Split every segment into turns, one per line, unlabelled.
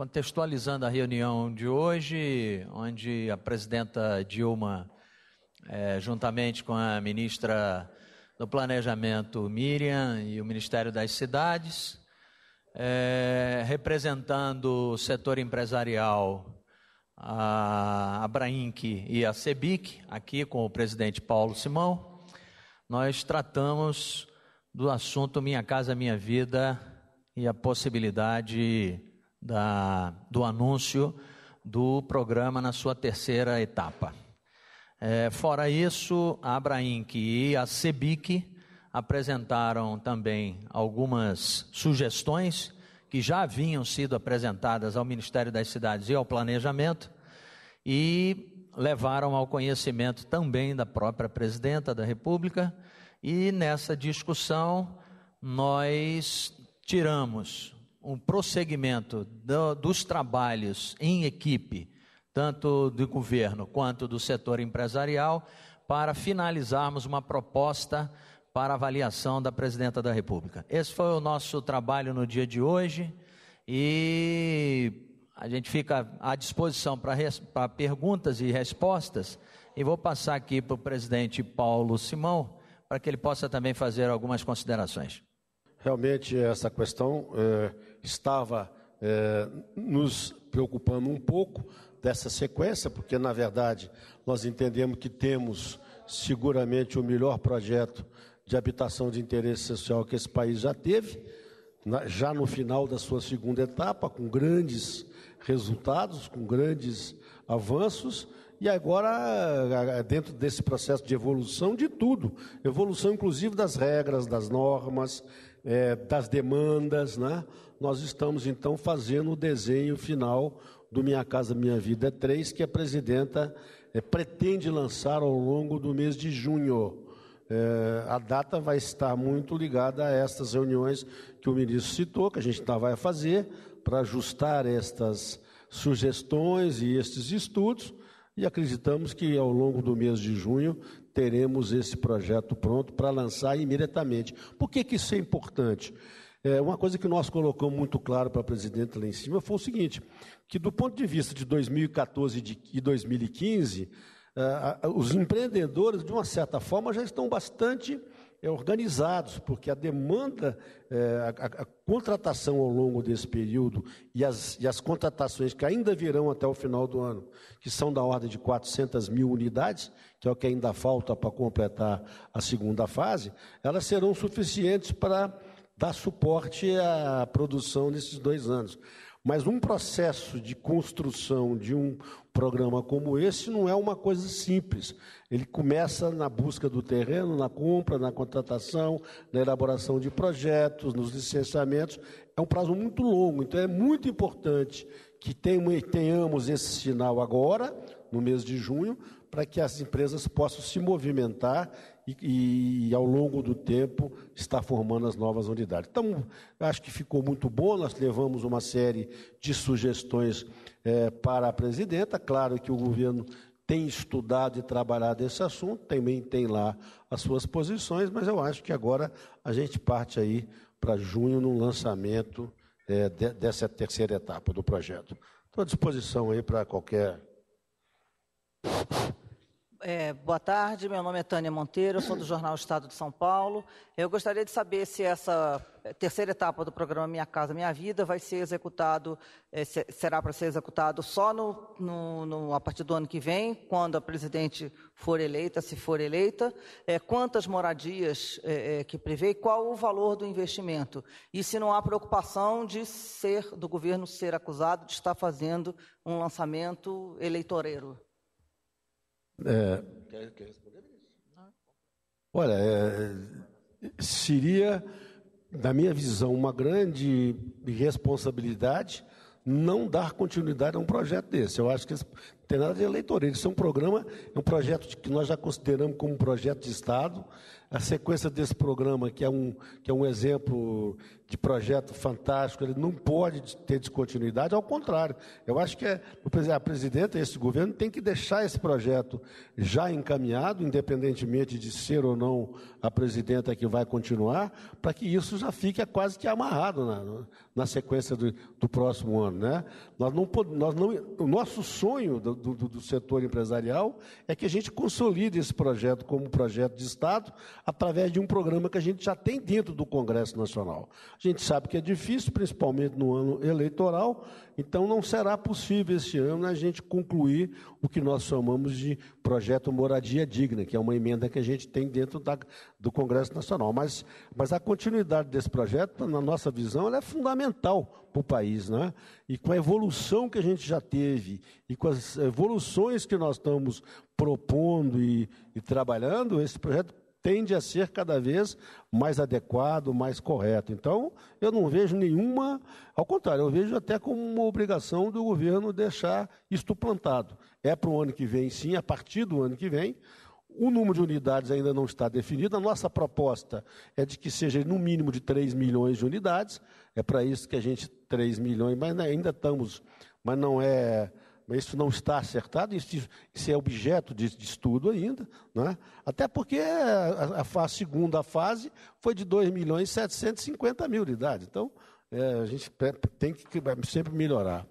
Contextualizando a reunião de hoje, onde a presidenta Dilma, é, juntamente com a ministra do Planejamento Miriam e o Ministério das Cidades, é, representando o setor empresarial, a Abrainc e a Cebic, aqui com o presidente Paulo Simão, nós tratamos do assunto Minha Casa Minha Vida e a possibilidade da, do anúncio do programa na sua terceira etapa. É, fora isso, a Abrainc e a Cebic apresentaram também algumas sugestões que já haviam sido apresentadas ao Ministério das Cidades e ao Planejamento e levaram ao conhecimento também da própria Presidenta da República. E nessa discussão, nós tiramos um prosseguimento do, dos trabalhos em equipe, tanto do governo quanto do setor empresarial, para finalizarmos uma proposta para avaliação da presidenta da República. Esse foi o nosso trabalho no dia de hoje e a gente fica à disposição para, res, para perguntas e respostas. E vou passar aqui para o presidente Paulo Simão, para que ele possa também fazer algumas considerações
realmente essa questão eh, estava eh, nos preocupando um pouco dessa sequência, porque na verdade nós entendemos que temos seguramente o melhor projeto de habitação de interesse social que esse país já teve, na, já no final da sua segunda etapa, com grandes resultados, com grandes avanços, e agora, dentro desse processo de evolução de tudo, evolução inclusive das regras, das normas, é, das demandas, né? Nós estamos então fazendo o desenho final do Minha Casa Minha Vida 3, é que a presidenta é, pretende lançar ao longo do mês de junho. É, a data vai estar muito ligada a estas reuniões que o ministro citou, que a gente tá, vai fazer para ajustar estas sugestões e estes estudos. E acreditamos que ao longo do mês de junho teremos esse projeto pronto para lançar imediatamente. Por que, que isso é importante? É, uma coisa que nós colocamos muito claro para a presidente lá em cima foi o seguinte: que do ponto de vista de 2014 e 2015, é, os empreendedores, de uma certa forma, já estão bastante é, organizados, porque a demanda, é, a, a, contratação ao longo desse período e as, e as contratações que ainda virão até o final do ano, que são da ordem de 400 mil unidades, que é o que ainda falta para completar a segunda fase, elas serão suficientes para dar suporte à produção nesses dois anos. Mas um processo de construção de um programa como esse não é uma coisa simples. Ele começa na busca do terreno, na compra, na contratação, na elaboração de projetos, nos licenciamentos. É um prazo muito longo, então é muito importante que tenhamos esse sinal agora, no mês de junho, para que as empresas possam se movimentar e, e, ao longo do tempo, estar formando as novas unidades. Então, acho que ficou muito bom, nós levamos uma série de sugestões é, para a presidenta, claro que o governo tem estudado e trabalhado esse assunto, também tem lá as suas posições, mas eu acho que agora a gente parte aí para junho no lançamento é, de, dessa terceira etapa do projeto. Estou à disposição aí para qualquer
é, boa tarde, meu nome é Tânia Monteiro, sou do jornal Estado de São Paulo. Eu gostaria de saber se essa eh, terceira etapa do programa Minha Casa Minha Vida vai ser executado, é, será para ser executado só no, no, no, a partir do ano que vem, quando a presidente for eleita, se for eleita, é, quantas moradias eh, que prevê e qual o valor do investimento. E se não há preocupação de ser, do governo ser acusado de estar fazendo um lançamento eleitoreiro.
É, quer, quer responder, Olha, é, seria, na minha visão, uma grande responsabilidade não dar continuidade a um projeto desse. Eu acho que não tem nada de eleitoreiro. Isso é um programa, é um projeto que nós já consideramos como um projeto de Estado. A sequência desse programa, que é um, que é um exemplo de projeto fantástico, ele não pode ter descontinuidade, ao contrário. Eu acho que é, a presidenta, esse governo, tem que deixar esse projeto já encaminhado, independentemente de ser ou não a presidenta que vai continuar, para que isso já fique quase que amarrado na, na sequência do, do próximo ano. Né? Nós não, nós não, o nosso sonho do, do, do setor empresarial é que a gente consolide esse projeto como um projeto de Estado através de um programa que a gente já tem dentro do Congresso Nacional. A gente sabe que é difícil, principalmente no ano eleitoral, então, não será possível este ano a gente concluir o que nós chamamos de projeto Moradia Digna, que é uma emenda que a gente tem dentro da, do Congresso Nacional. Mas, mas a continuidade desse projeto, na nossa visão, é fundamental para o país. Né? E com a evolução que a gente já teve e com as evoluções que nós estamos propondo e, e trabalhando, esse projeto tende a ser cada vez mais adequado, mais correto. Então, eu não vejo nenhuma, ao contrário, eu vejo até como uma obrigação do governo deixar isto plantado. É para o ano que vem, sim, a partir do ano que vem. O número de unidades ainda não está definido. A nossa proposta é de que seja no mínimo de 3 milhões de unidades. É para isso que a gente, 3 milhões, mas ainda estamos, mas não é mas isso não está acertado, isso, isso é objeto de, de estudo ainda, né? até porque a, a, a, segunda fase foi de 2 milhões e 750 mil unidades. Então, é, a gente tem que sempre melhorar.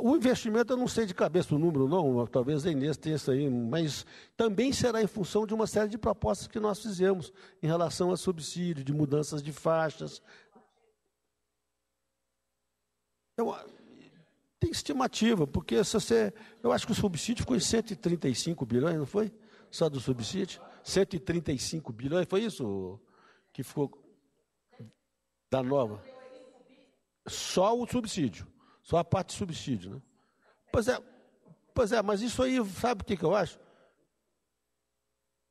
O investimento, eu não sei de cabeça o número, não, talvez a Inês tenha isso aí, mas também será em função de uma série de propostas que nós fizemos em relação a subsídio, de mudanças de faixas. Eu, tem estimativa, porque se você. Eu acho que o subsídio ficou em 135 bilhões, não foi? Só do subsídio? 135 bilhões, foi isso que ficou da nova? Só o subsídio. Só a parte de subsídio, né? Pois é, pois é, mas isso aí, sabe o que, que eu acho?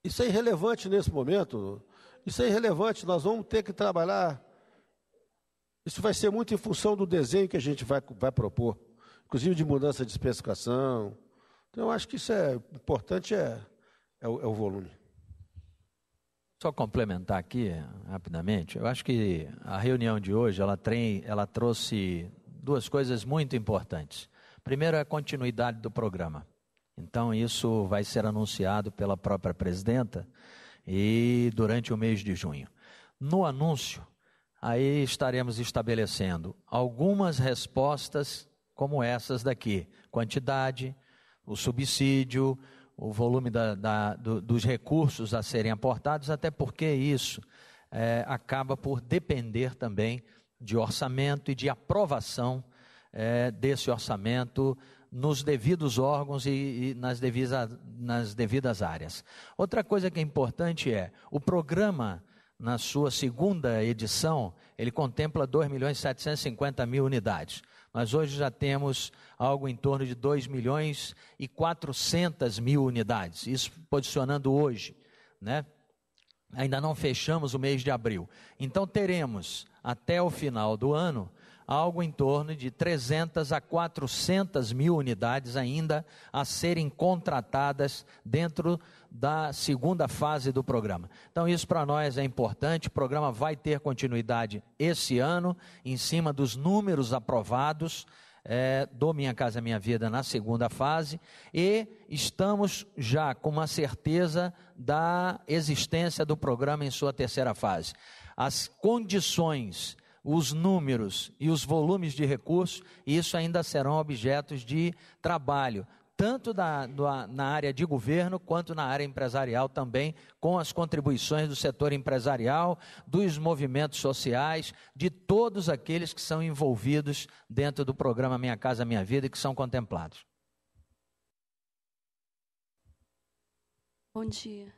Isso é irrelevante nesse momento. Isso é irrelevante. Nós vamos ter que trabalhar. Isso vai ser muito em função do desenho que a gente vai, vai propor inclusive de mudança de especificação. Então, eu acho que isso é importante, é, é, o, é o volume.
Só complementar aqui, rapidamente, eu acho que a reunião de hoje, ela, trem, ela trouxe duas coisas muito importantes. Primeiro, é a continuidade do programa. Então, isso vai ser anunciado pela própria presidenta e durante o mês de junho. No anúncio, aí estaremos estabelecendo algumas respostas como essas daqui: quantidade, o subsídio, o volume da, da, do, dos recursos a serem aportados, até porque isso é, acaba por depender também de orçamento e de aprovação é, desse orçamento nos devidos órgãos e, e nas, devisa, nas devidas áreas. Outra coisa que é importante é o programa. Na sua segunda edição, ele contempla 2 milhões e 750 mil unidades. Mas hoje já temos algo em torno de 2 milhões e 400 mil unidades, isso posicionando hoje, né? Ainda não fechamos o mês de abril. Então teremos até o final do ano algo em torno de 300 a 400 mil unidades ainda a serem contratadas dentro da segunda fase do programa. Então, isso para nós é importante. O programa vai ter continuidade esse ano, em cima dos números aprovados é, do Minha Casa Minha Vida na segunda fase, e estamos já com uma certeza da existência do programa em sua terceira fase. As condições os números e os volumes de recursos, isso ainda serão objetos de trabalho tanto da, do, na área de governo quanto na área empresarial também, com as contribuições do setor empresarial, dos movimentos sociais, de todos aqueles que são envolvidos dentro do programa Minha Casa Minha Vida e que são contemplados.
Bom dia,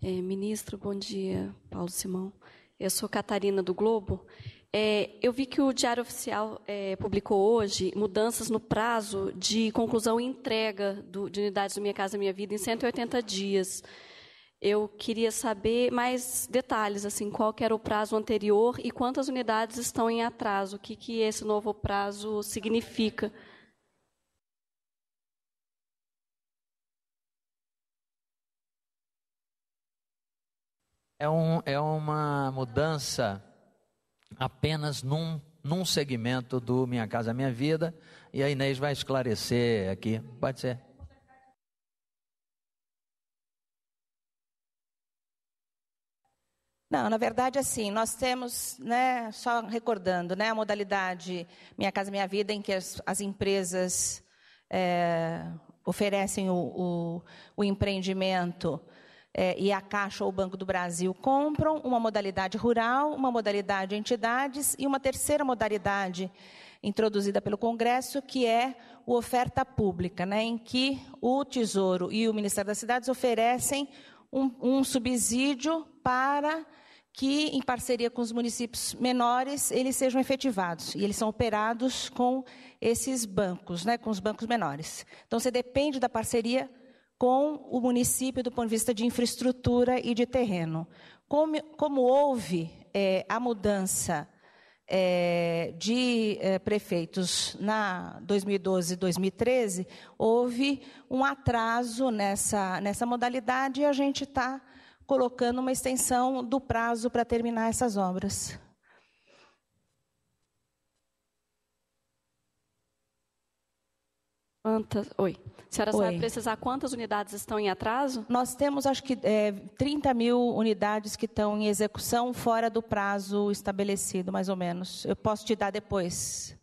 é, ministro, bom dia, Paulo Simão. Eu sou Catarina do Globo é, eu vi que o Diário Oficial é, publicou hoje mudanças no prazo de conclusão e entrega do, de unidades do Minha Casa Minha Vida em 180 dias. Eu queria saber mais detalhes, assim, qual era o prazo anterior e quantas unidades estão em atraso, o que, que esse novo prazo significa.
É, um, é uma mudança apenas num, num segmento do Minha Casa Minha Vida, e a Inês vai esclarecer aqui. Pode ser.
Não, na verdade, assim, nós temos, né, só recordando, né, a modalidade Minha Casa Minha Vida, em que as, as empresas é, oferecem o, o, o empreendimento é, e a Caixa ou o Banco do Brasil compram, uma modalidade rural, uma modalidade entidades e uma terceira modalidade introduzida pelo Congresso, que é o oferta pública, né, em que o Tesouro e o Ministério das Cidades oferecem um, um subsídio para que, em parceria com os municípios menores, eles sejam efetivados e eles são operados com esses bancos, né, com os bancos menores. Então, você depende da parceria com o município do ponto de vista de infraestrutura e de terreno. Como, como houve é, a mudança é, de é, prefeitos na 2012 e 2013, houve um atraso nessa, nessa modalidade e a gente está colocando uma extensão do prazo para terminar essas obras. Quantas? Oi. A senhora Oi. sabe precisar quantas unidades estão em atraso? Nós temos, acho que, é, 30 mil unidades que estão em execução fora do prazo estabelecido, mais ou menos. Eu posso te dar depois.